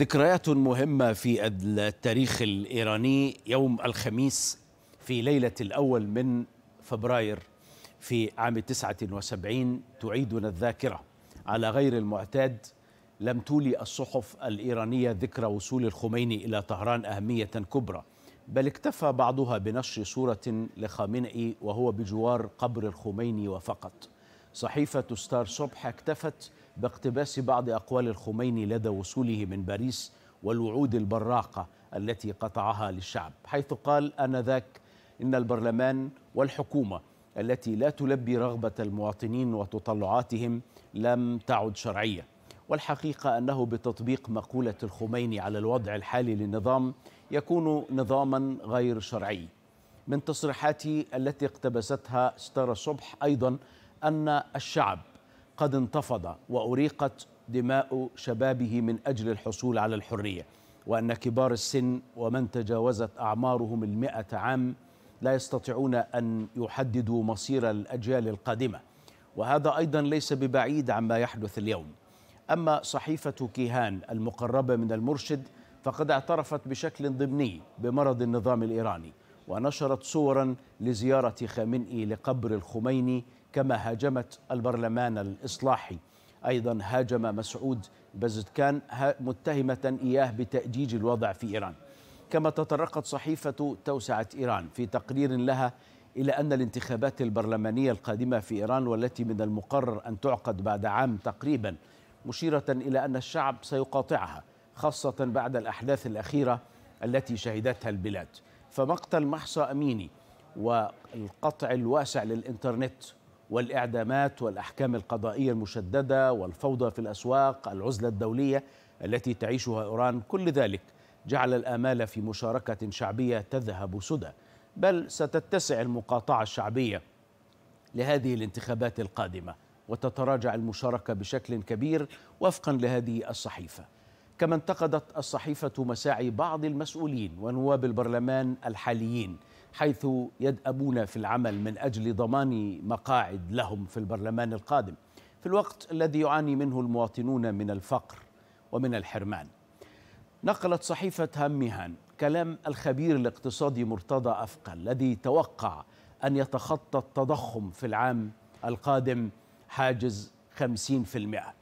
ذكريات مهمة في التاريخ الإيراني يوم الخميس في ليلة الأول من فبراير في عام 79 تعيدنا الذاكرة على غير المعتاد لم تولي الصحف الإيرانية ذكرى وصول الخميني إلى طهران أهمية كبرى بل اكتفى بعضها بنشر صورة لخامنئي وهو بجوار قبر الخميني وفقط صحيفة ستار صبح اكتفت باقتباس بعض أقوال الخميني لدى وصوله من باريس والوعود البراقة التي قطعها للشعب حيث قال آنذاك إن البرلمان والحكومة التي لا تلبي رغبة المواطنين وتطلعاتهم لم تعد شرعية والحقيقة أنه بتطبيق مقولة الخميني على الوضع الحالي للنظام يكون نظاما غير شرعي من تصريحاته التي اقتبستها ستار صبح أيضا أن الشعب قد انتفض وأريقت دماء شبابه من أجل الحصول على الحرية وأن كبار السن ومن تجاوزت أعمارهم المئة عام لا يستطيعون أن يحددوا مصير الأجيال القادمة وهذا أيضا ليس ببعيد عما يحدث اليوم أما صحيفة كيهان المقربة من المرشد فقد اعترفت بشكل ضمني بمرض النظام الإيراني ونشرت صورا لزيارة خامنئي لقبر الخميني كما هاجمت البرلمان الإصلاحي أيضا هاجم مسعود بزدكان متهمة إياه بتأجيج الوضع في إيران كما تطرقت صحيفة توسعة إيران في تقرير لها إلى أن الانتخابات البرلمانية القادمة في إيران والتي من المقرر أن تعقد بعد عام تقريبا مشيرة إلى أن الشعب سيقاطعها خاصة بعد الأحداث الأخيرة التي شهدتها البلاد فمقتل محصى أميني والقطع الواسع للإنترنت والإعدامات والأحكام القضائية المشددة والفوضى في الأسواق العزلة الدولية التي تعيشها إيران كل ذلك جعل الآمال في مشاركة شعبية تذهب سدى بل ستتسع المقاطعة الشعبية لهذه الانتخابات القادمة وتتراجع المشاركة بشكل كبير وفقا لهذه الصحيفة كما انتقدت الصحيفة مساعي بعض المسؤولين ونواب البرلمان الحاليين حيث يدأبون في العمل من أجل ضمان مقاعد لهم في البرلمان القادم في الوقت الذي يعاني منه المواطنون من الفقر ومن الحرمان نقلت صحيفة هاميهان كلام الخبير الاقتصادي مرتضى أفقا الذي توقع أن يتخطى التضخم في العام القادم حاجز 50%